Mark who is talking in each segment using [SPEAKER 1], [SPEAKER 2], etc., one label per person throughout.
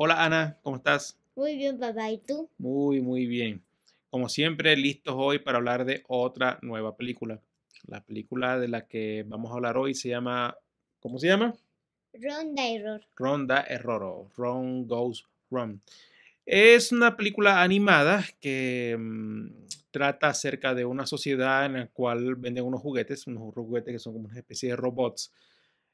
[SPEAKER 1] Hola Ana, ¿cómo estás? Muy bien, papá, ¿y tú?
[SPEAKER 2] Muy, muy bien. Como siempre, listos hoy para hablar de otra nueva película. La película de la que vamos a hablar hoy se llama, ¿cómo se llama?
[SPEAKER 1] Ronda Error.
[SPEAKER 2] Ronda Error o Ron Goes Wrong. Es una película animada que mm, trata acerca de una sociedad en la cual venden unos juguetes, unos juguetes que son como una especie de robots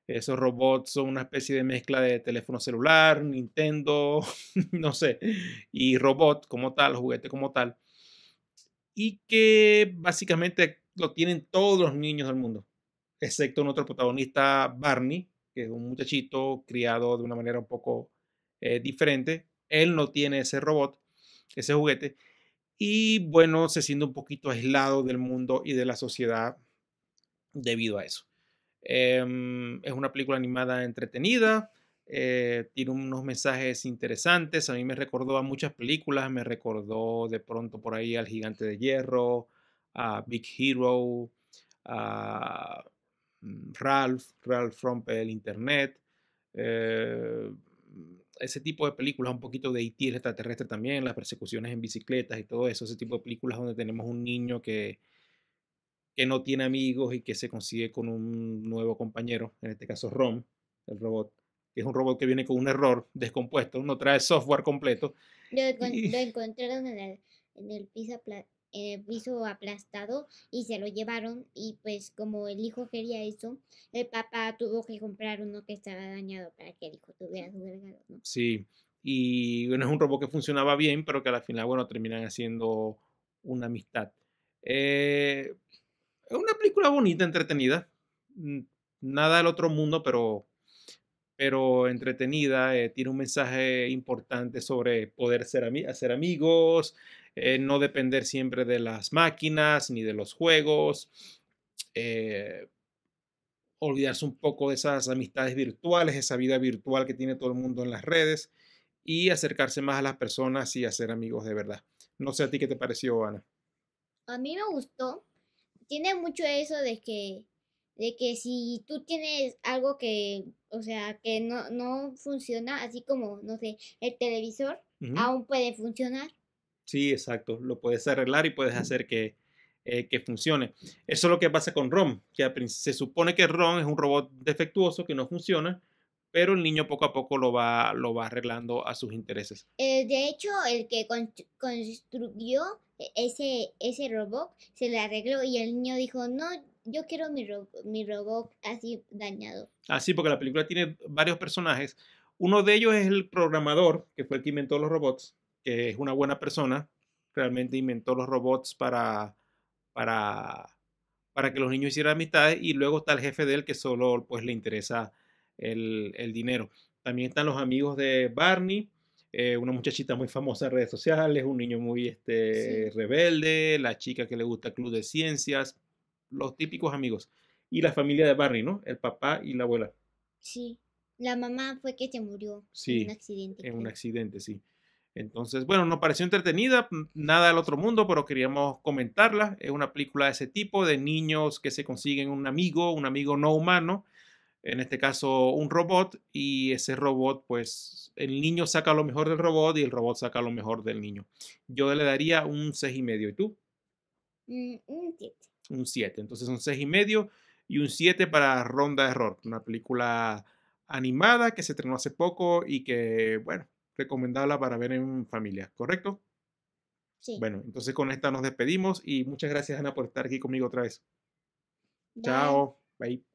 [SPEAKER 2] esos robots son una especie de mezcla de teléfono celular, Nintendo, no sé, y robot como tal, juguete como tal. Y que básicamente lo tienen todos los niños del mundo, excepto nuestro protagonista Barney, que es un muchachito criado de una manera un poco eh, diferente. Él no tiene ese robot, ese juguete. Y bueno, se siente un poquito aislado del mundo y de la sociedad debido a eso. Em, es una película animada entretenida, eh, tiene unos mensajes interesantes. A mí me recordó a muchas películas, me recordó de pronto por ahí al Gigante de Hierro, a Big Hero, a mm, Ralph, Ralph rompe el Internet. Eh, ese tipo de películas, un poquito de IT e extraterrestre también, las persecuciones en bicicletas y todo eso, ese tipo de películas donde tenemos un niño que, que no tiene amigos y que se consigue con un nuevo compañero, en este caso Rom, el robot, que es un robot que viene con un error descompuesto, no trae software completo.
[SPEAKER 1] Lo, encontraron en el, piso aplastado y se lo llevaron y pues como el hijo quería eso, el papá tuvo que comprar uno que estaba dañado para que el hijo tuviera su regalo,
[SPEAKER 2] Sí, y bueno, es un robot que funcionaba bien, pero que al final, bueno, terminan haciendo una amistad. Eh, es una película bonita, entretenida. Mm, nada del otro mundo, pero, pero entretenida. Eh, tiene un mensaje importante sobre poder ser, hacer amigos, eh, no depender siempre de las máquinas ni de los juegos. Eh, olvidarse un poco de esas amistades virtuales, esa vida virtual que tiene todo el mundo en las redes y acercarse más a las personas y hacer amigos de verdad. No sé a ti qué te pareció, Ana.
[SPEAKER 1] A mí me gustó tiene mucho eso de que, de que si tú tienes algo que, o sea, que no, funciona, así como, no sé, el televisor, aún puede funcionar.
[SPEAKER 2] Sí, exacto, lo puedes arreglar y puedes hacer que, eh, que funcione. Eso es lo que pasa con ROM, que se supone que ROM es un robot defectuoso que no funciona, pero el niño poco a poco lo va, lo va arreglando a sus intereses.
[SPEAKER 1] Eh, de hecho, el que construyó e-, ese, ese robot se le arregló y el niño dijo, no, yo quiero mi, mi robot así dañado.
[SPEAKER 2] Así, ah, porque la película tiene varios personajes. Uno de ellos es el programador, que fue el que inventó los robots, que es una buena persona, realmente inventó los robots para, para, para que los niños hicieran amistades y luego está el jefe de él que solo pues le interesa el, el dinero. También están los amigos de Barney, eh, una muchachita muy famosa en redes sociales, un niño muy este, rebelde, la chica que le gusta el club de ciencias, los típicos amigos. Y la familia de Barry ¿no? El papá y la abuela.
[SPEAKER 1] Sí. La mamá fue que se murió en un accidente.
[SPEAKER 2] En un accidente, sí. Entonces, bueno, nos pareció entretenida, mm, nada al otro mundo, pero queríamos comentarla. Es una película de ese tipo, de niños que se consiguen un amigo, un amigo no humano, en este caso un robot, y ese robot, pues el niño saca lo mejor del robot y el robot saca lo mejor del niño. Yo le daría un 6,5. y medio, ¿y tú?
[SPEAKER 1] Mm, un 7.
[SPEAKER 2] Un 7, entonces un 6,5 y medio y un 7 para Ronda de Error, una película animada que se estrenó hace poco y que, bueno, recomendable para ver en familia, ¿correcto? Sí. Bueno, entonces con esta nos despedimos y muchas gracias Ana por estar aquí conmigo otra vez. Chao, bye.